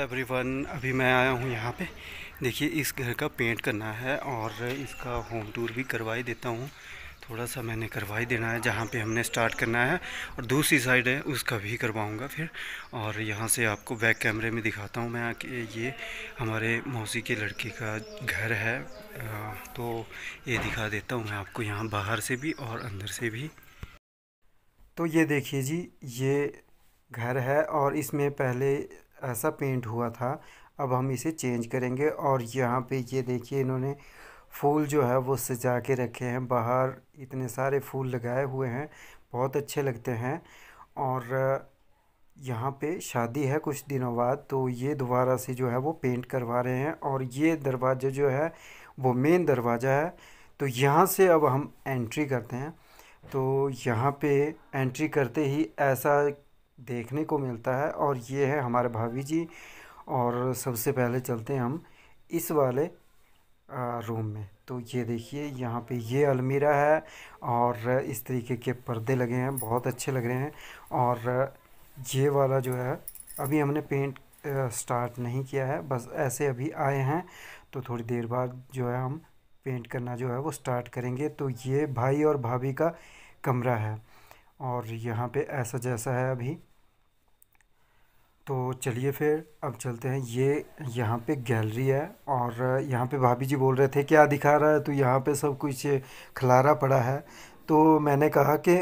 Everyone अभी मैं आया हूँ यहाँ पे देखिए इस घर का पेंट करना है और इसका होम टूर भी करवाई देता हूँ थोड़ा सा मैंने करवा ही देना है जहाँ पे हमने स्टार्ट करना है और दूसरी साइड है उसका भी करवाऊँगा फिर और यहाँ से आपको बैक कैमरे में दिखाता हूँ मैं कि ये हमारे मौसी के लड़के का घर है तो ये दिखा देता हूँ मैं आपको यहाँ बाहर से भी और अंदर से भी तो ये देखिए जी ये घर है और इसमें पहले ऐसा पेंट हुआ था अब हम इसे चेंज करेंगे और यहाँ पे ये देखिए इन्होंने फूल जो है वो सजा के रखे हैं बाहर इतने सारे फूल लगाए हुए हैं बहुत अच्छे लगते हैं और यहाँ पे शादी है कुछ दिनों बाद तो ये दोबारा से जो है वो पेंट करवा रहे हैं और ये दरवाज़ा जो है वो मेन दरवाज़ा है तो यहाँ से अब हम एंट्री करते हैं तो यहाँ पे एंट्री करते ही ऐसा देखने को मिलता है और ये है हमारे भाभी जी और सबसे पहले चलते हैं हम इस वाले रूम में तो ये देखिए यहाँ पे ये अलमीरा है और इस तरीके के पर्दे लगे हैं बहुत अच्छे लग रहे हैं और ये वाला जो है अभी हमने पेंट स्टार्ट नहीं किया है बस ऐसे अभी आए हैं तो थोड़ी देर बाद जो है हम पेंट करना जो है वो स्टार्ट करेंगे तो ये भाई और भाभी का कमरा है और यहाँ पे ऐसा जैसा है अभी तो चलिए फिर अब चलते हैं ये यहाँ पे गैलरी है और यहाँ पे भाभी जी बोल रहे थे क्या दिखा रहा है तो यहाँ पे सब कुछ खलारा पड़ा है तो मैंने कहा कि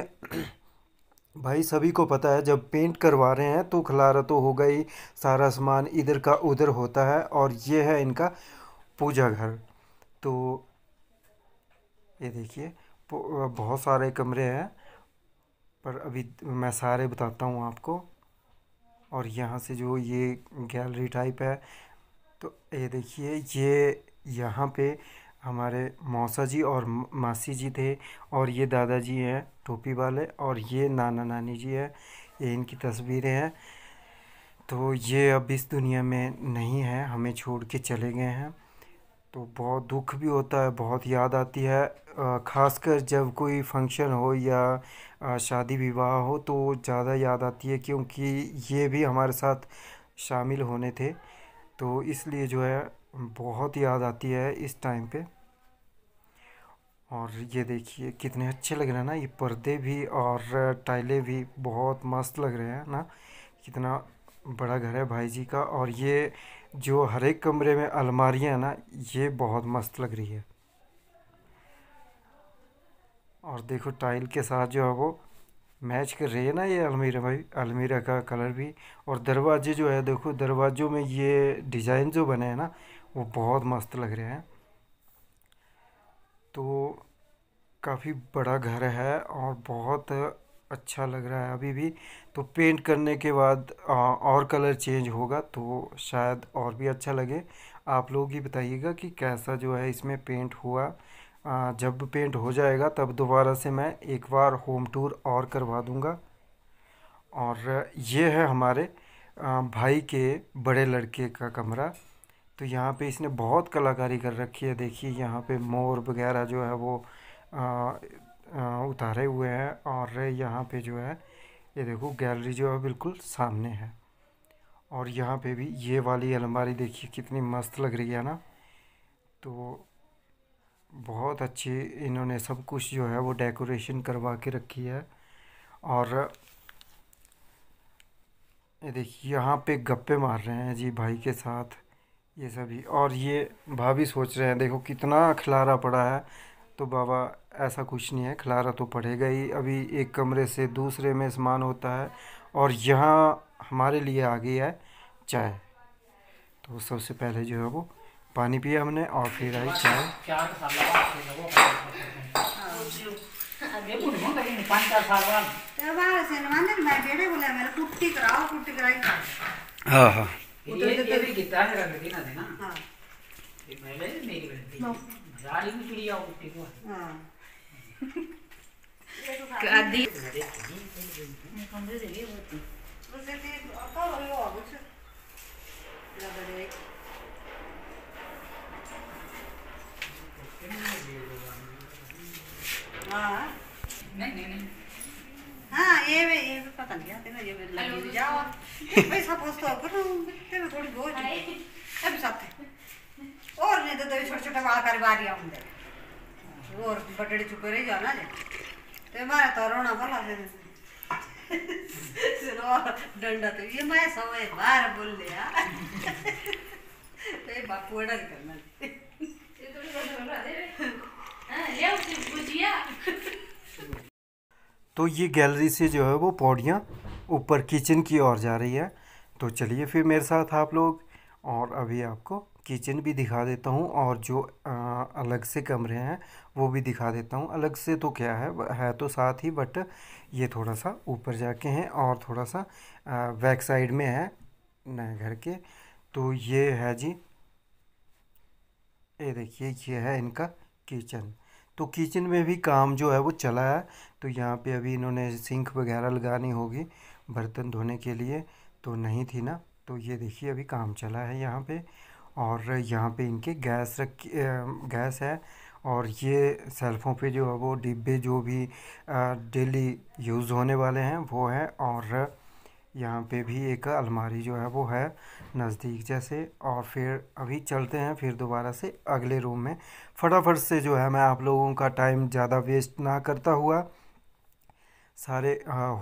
भाई सभी को पता है जब पेंट करवा रहे हैं तो खलारा तो होगा ही सारा सामान इधर का उधर होता है और ये है इनका पूजा घर तो ये देखिए बहुत सारे कमरे हैं पर अभी मैं सारे बताता हूँ आपको और यहाँ से जो ये गैलरी टाइप है तो ये देखिए ये यहाँ पे हमारे मौसा जी और मासी जी थे और ये दादाजी हैं टोपी वाले और ये नाना नानी जी है ये इनकी तस्वीरें हैं तो ये अब इस दुनिया में नहीं है हमें छोड़ के चले गए हैं तो बहुत दुख भी होता है बहुत याद आती है ख़ासकर जब कोई फंक्शन हो या शादी विवाह हो तो ज़्यादा याद आती है क्योंकि ये भी हमारे साथ शामिल होने थे तो इसलिए जो है बहुत याद आती है इस टाइम पे और ये देखिए कितने अच्छे लग रहे हैं ना ये पर्दे भी और टाइलें भी बहुत मस्त लग रहे हैं ना कितना बड़ा घर है भाई जी का और ये जो हर एक कमरे में अलमारियाँ हैं ना ये बहुत मस्त लग रही है और देखो टाइल के साथ जो है वो मैच कर रही है ना ये अलमीरा भाई अलमीरा का कलर भी और दरवाजे जो है देखो दरवाजों में ये डिज़ाइन जो बने हैं ना वो बहुत मस्त लग रहे हैं तो काफ़ी बड़ा घर है और बहुत अच्छा लग रहा है अभी भी तो पेंट करने के बाद और कलर चेंज होगा तो शायद और भी अच्छा लगे आप लोग ही बताइएगा कि कैसा जो है इसमें पेंट हुआ जब पेंट हो जाएगा तब दोबारा से मैं एक बार होम टूर और करवा दूँगा और ये है हमारे भाई के बड़े लड़के का कमरा तो यहाँ पे इसने बहुत कलाकारी कर रखी है देखिए यहाँ पे मोर वगैरह जो है वो आ, उतारे हुए हैं और यहाँ पे जो है ये देखो गैलरी जो है बिल्कुल सामने है और यहाँ पे भी ये वाली अलमारी देखिए कितनी मस्त लग रही है ना तो बहुत अच्छी इन्होंने सब कुछ जो है वो डेकोरेशन करवा के रखी है और ये देखिए यहाँ पे गप्पे मार रहे हैं जी भाई के साथ ये सभी और ये भाभी सोच रहे हैं देखो कितना खिलारा पड़ा है तो बाबा ऐसा कुछ नहीं है खिलारा तो पड़ेगा ही अभी एक कमरे से दूसरे में समान होता है और यहाँ हमारे लिए आ गई है चाय तो सबसे पहले जो है वो पानी पिया हमने और फिर आई चाय तो तो तो हाँ हाँ जारी भी चिड़िया उठती को हां तो तो कादी मैं कमरे से दे हां नहीं नहीं नहीं हाँ ये ये वे पता नहीं आते ना ये वे जाओ भाई सब पोस्ट हो करो तेरे थोड़ी बहुत है अभी साथ नहीं तो तभी छोटे छोटे बाल बारी वो और बटड़ी चुप रही जाओ ना तो मैं तो रोना भला डंडा तो ये मैं समय बार बोल लिया हाँ। तो ये बापू ऑर्डर करना ये तो हाँ, तो ये गैलरी से जो है वो पौड़ियाँ ऊपर किचन की ओर जा रही है तो चलिए फिर मेरे साथ आप लोग और अभी आपको किचन भी दिखा देता हूँ और जो आ, अलग से कमरे हैं वो भी दिखा देता हूँ अलग से तो क्या है है तो साथ ही बट ये थोड़ा सा ऊपर जाके हैं और थोड़ा सा बैक साइड में है नए घर के तो ये है जी ये देखिए ये है इनका किचन तो किचन में भी काम जो है वो चला है तो यहाँ पे अभी इन्होंने सिंक वगैरह लगानी होगी बर्तन धोने के लिए तो नहीं थी ना तो ये देखिए अभी काम चला है यहाँ पर और यहाँ पे इनके गैस रखी गैस है और ये सेल्फों पे जो है वो डिब्बे जो भी डेली यूज़ होने वाले हैं वो है और यहाँ पे भी एक अलमारी जो है वो है नज़दीक जैसे और फिर अभी चलते हैं फिर दोबारा से अगले रूम में फटाफट से जो है मैं आप लोगों का टाइम ज़्यादा वेस्ट ना करता हुआ सारे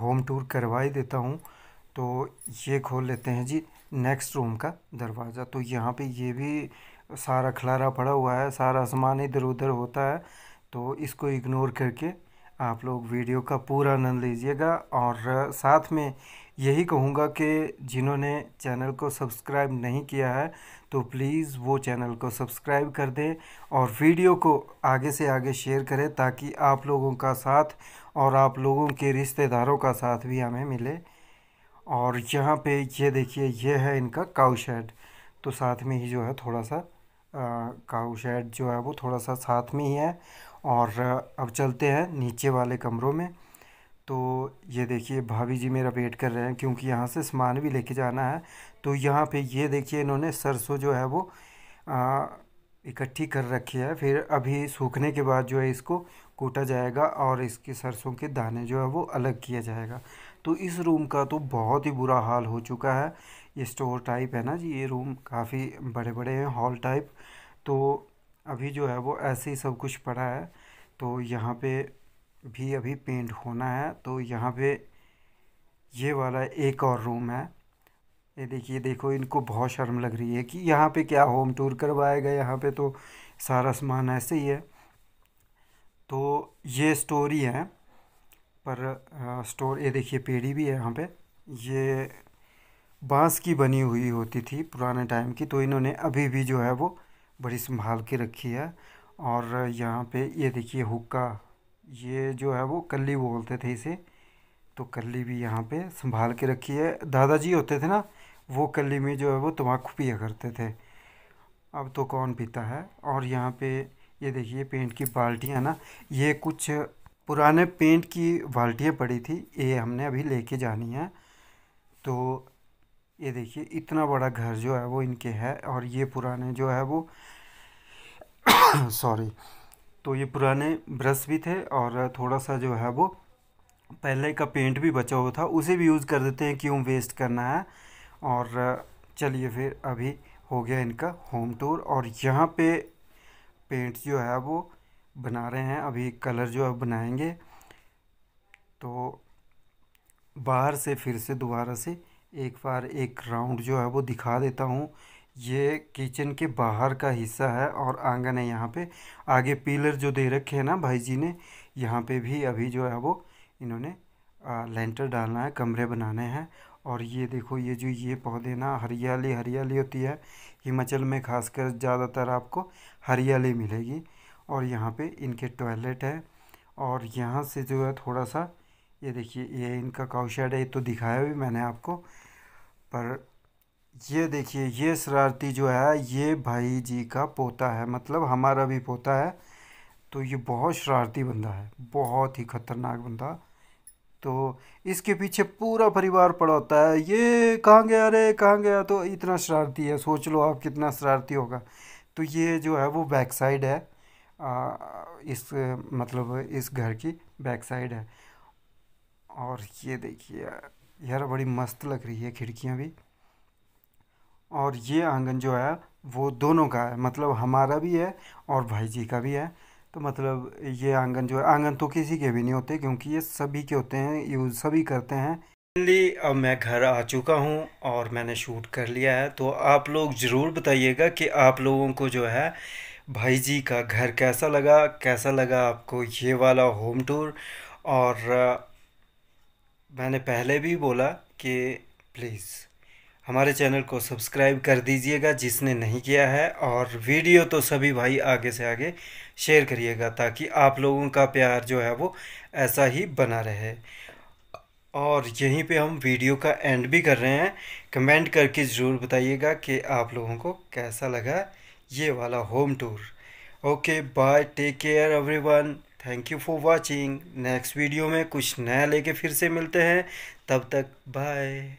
होम टूर करवा ही देता हूँ तो ये खोल लेते हैं जी नेक्स्ट रूम का दरवाज़ा तो यहाँ पे ये भी सारा खलारा पड़ा हुआ है सारा आसमान इधर उधर होता है तो इसको इग्नोर करके आप लोग वीडियो का पूरा आनंद लीजिएगा और साथ में यही कहूँगा कि जिन्होंने चैनल को सब्सक्राइब नहीं किया है तो प्लीज़ वो चैनल को सब्सक्राइब कर दें और वीडियो को आगे से आगे शेयर करें ताकि आप लोगों का साथ और आप लोगों के रिश्तेदारों का साथ भी हमें मिले और यहाँ पे ये देखिए ये है इनका काउ शेड तो साथ में ही जो है थोड़ा सा काउ शेड जो है वो थोड़ा सा साथ में ही है और अब चलते हैं नीचे वाले कमरों में तो ये देखिए भाभी जी मेरा वेट कर रहे हैं क्योंकि यहाँ से सामान भी लेके जाना है तो यहाँ पे ये देखिए इन्होंने सरसों जो है वो इकट्ठी कर रखी है फिर अभी सूखने के बाद जो है इसको कूटा जाएगा और इसके सरसों के दाने जो है वो अलग किया जाएगा तो इस रूम का तो बहुत ही बुरा हाल हो चुका है ये स्टोर टाइप है ना जी ये रूम काफ़ी बड़े बड़े हैं हॉल टाइप तो अभी जो है वो ऐसे ही सब कुछ पड़ा है तो यहाँ पे भी अभी पेंट होना है तो यहाँ पे ये वाला एक और रूम है ये देखिए देखो इनको बहुत शर्म लग रही है कि यहाँ पे क्या होम टूर करवाया गया यहाँ पे तो सारा सामान ऐसे ही है तो ये स्टोरी है पर आ, स्टोर ये देखिए पेड़ी भी है यहाँ पे ये बांस की बनी हुई होती थी पुराने टाइम की तो इन्होंने अभी भी जो है वो बड़ी संभाल के रखी है और यहाँ पे ये देखिए हुक्का ये जो है वो कली बोलते थे इसे तो कली भी यहाँ पे संभाल के रखी है दादाजी होते थे ना वो कली में जो है वो तम्बाकू पिया करते थे अब तो कौन पीता है और यहाँ पे ये देखिए पेंट की बाल्टियाँ ना ये कुछ पुराने पेंट की बाल्टियाँ पड़ी थी ये हमने अभी लेके जानी है तो ये देखिए इतना बड़ा घर जो है वो इनके है और ये पुराने जो है वो सॉरी तो ये पुराने ब्रश भी थे और थोड़ा सा जो है वो पहले का पेंट भी बचा हुआ था उसे भी यूज़ कर देते हैं क्यों वेस्ट करना है और चलिए फिर अभी हो गया इनका होम टूर और यहाँ पे पेंट जो है वो बना रहे हैं अभी कलर जो अब बनाएंगे तो बाहर से फिर से दोबारा से एक बार एक राउंड जो है वो दिखा देता हूँ ये किचन के बाहर का हिस्सा है और आंगन है यहाँ पे आगे पिलर जो दे रखे हैं ना भाई जी ने यहाँ पे भी अभी जो है वो इन्होंने लेंटर डालना है कमरे बनाने हैं और ये देखो ये जो ये पौधे ना हरियाली हरियाली होती है हिमाचल में खासकर ज़्यादातर आपको हरियाली मिलेगी और यहाँ पे इनके टॉयलेट है और यहाँ से जो है थोड़ा सा ये देखिए ये इनका काउशेड है ये तो दिखाया भी मैंने आपको पर ये देखिए ये शरारती जो है ये भाई जी का पोता है मतलब हमारा भी पोता है तो ये बहुत शरारती बंदा है बहुत ही ख़तरनाक बंदा तो इसके पीछे पूरा परिवार पड़ा होता है ये कहाँ गया अरे कहाँ गया तो इतना शरारती है सोच लो आप कितना शरारती होगा तो ये जो है वो बैक साइड है आ, इस मतलब इस घर की बैक साइड है और ये देखिए यार बड़ी मस्त लग रही है खिड़कियाँ भी और ये आंगन जो है वो दोनों का है मतलब हमारा भी है और भाई जी का भी है तो मतलब ये आंगन जो है आंगन तो किसी के भी नहीं होते क्योंकि ये सभी के होते हैं यूज सभी करते हैं फाइनली अब मैं घर आ चुका हूँ और मैंने शूट कर लिया है तो आप लोग ज़रूर बताइएगा कि आप लोगों को जो है भाई जी का घर कैसा लगा कैसा लगा आपको ये वाला होम टूर और मैंने पहले भी बोला कि प्लीज़ हमारे चैनल को सब्सक्राइब कर दीजिएगा जिसने नहीं किया है और वीडियो तो सभी भाई आगे से आगे शेयर करिएगा ताकि आप लोगों का प्यार जो है वो ऐसा ही बना रहे और यहीं पे हम वीडियो का एंड भी कर रहे हैं कमेंट करके ज़रूर बताइएगा कि आप लोगों को कैसा लगा ये वाला home tour okay bye take care everyone thank you for watching next video में कुछ नया लेके फिर से मिलते हैं तब तक बाय